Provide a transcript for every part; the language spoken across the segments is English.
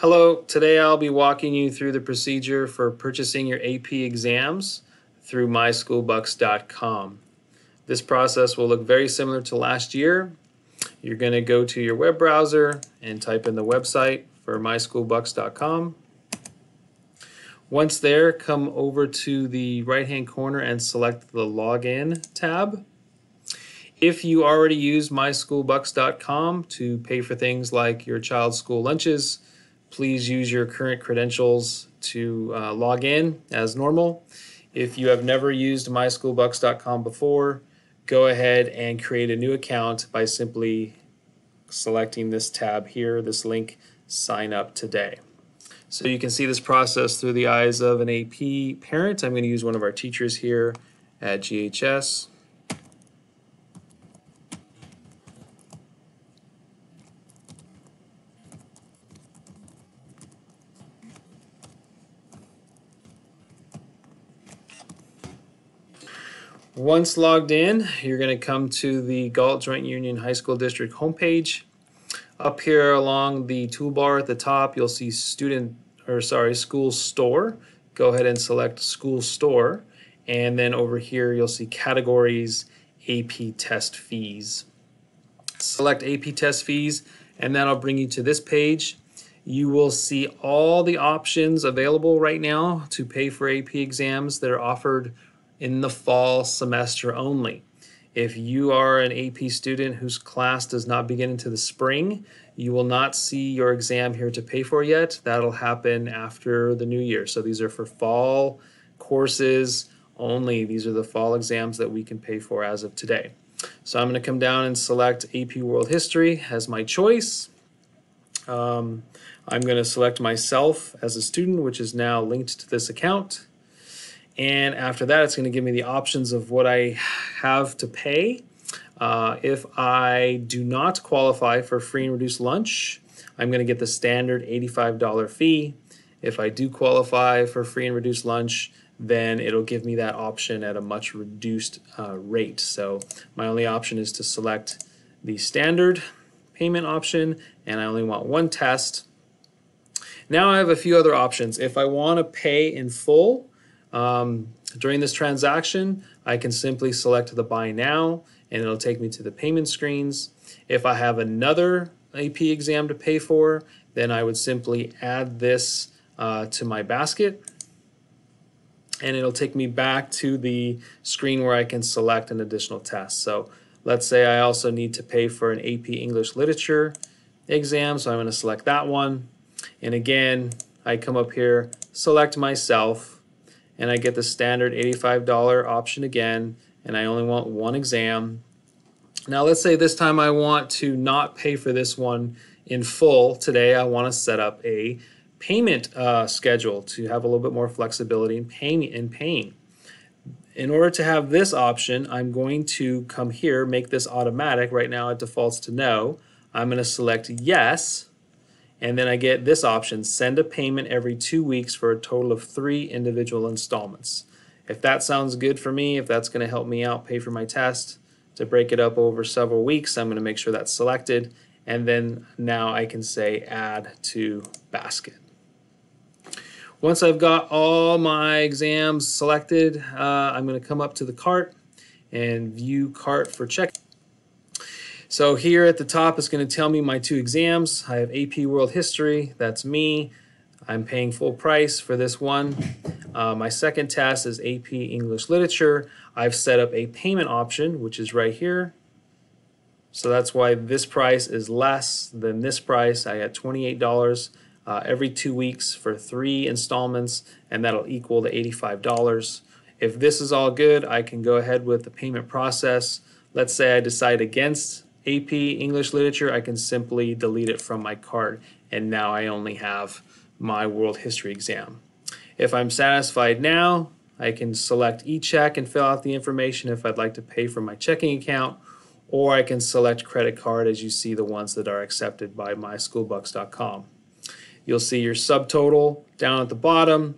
Hello, today I'll be walking you through the procedure for purchasing your AP exams through myschoolbucks.com. This process will look very similar to last year. You're going to go to your web browser and type in the website for myschoolbucks.com. Once there, come over to the right hand corner and select the Login tab. If you already use myschoolbucks.com to pay for things like your child's school lunches, Please use your current credentials to uh, log in as normal. If you have never used myschoolbucks.com before, go ahead and create a new account by simply selecting this tab here, this link, sign up today. So you can see this process through the eyes of an AP parent. I'm going to use one of our teachers here at GHS. Once logged in, you're going to come to the Galt Joint Union High School District homepage. Up here along the toolbar at the top, you'll see student, or sorry, school store. Go ahead and select school store. And then over here, you'll see categories, AP test fees. Select AP test fees, and that'll bring you to this page. You will see all the options available right now to pay for AP exams that are offered in the fall semester only. If you are an AP student whose class does not begin into the spring, you will not see your exam here to pay for yet. That'll happen after the new year. So these are for fall courses only. These are the fall exams that we can pay for as of today. So I'm going to come down and select AP World History as my choice. Um, I'm going to select myself as a student, which is now linked to this account. And after that, it's going to give me the options of what I have to pay. Uh, if I do not qualify for free and reduced lunch, I'm going to get the standard $85 fee. If I do qualify for free and reduced lunch, then it'll give me that option at a much reduced uh, rate. So my only option is to select the standard payment option, and I only want one test. Now I have a few other options. If I want to pay in full, um, during this transaction, I can simply select the buy now and it'll take me to the payment screens. If I have another AP exam to pay for, then I would simply add this uh, to my basket and it'll take me back to the screen where I can select an additional test. So let's say I also need to pay for an AP English Literature exam, so I'm going to select that one. And again, I come up here, select myself, and I get the standard $85 option again, and I only want one exam. Now let's say this time I want to not pay for this one in full. Today I want to set up a payment uh, schedule to have a little bit more flexibility in paying. In paying. In order to have this option, I'm going to come here, make this automatic. Right now it defaults to no. I'm going to select yes, and then I get this option, send a payment every two weeks for a total of three individual installments. If that sounds good for me, if that's gonna help me out pay for my test, to break it up over several weeks, I'm gonna make sure that's selected. And then now I can say add to basket. Once I've got all my exams selected, uh, I'm gonna come up to the cart and view cart for check. So here at the top is going to tell me my two exams. I have AP World History, that's me. I'm paying full price for this one. Uh, my second task is AP English Literature. I've set up a payment option, which is right here. So that's why this price is less than this price. I got $28 uh, every two weeks for three installments, and that'll equal the $85. If this is all good, I can go ahead with the payment process. Let's say I decide against AP English Literature, I can simply delete it from my card and now I only have my World History exam. If I'm satisfied now, I can select e-check and fill out the information if I'd like to pay from my checking account, or I can select credit card as you see the ones that are accepted by myschoolbucks.com. You'll see your subtotal down at the bottom,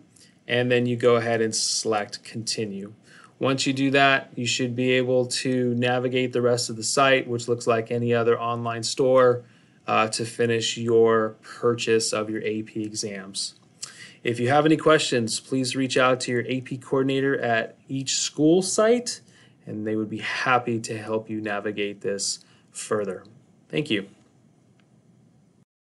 and then you go ahead and select continue. Once you do that, you should be able to navigate the rest of the site, which looks like any other online store, uh, to finish your purchase of your AP exams. If you have any questions, please reach out to your AP coordinator at each school site, and they would be happy to help you navigate this further. Thank you.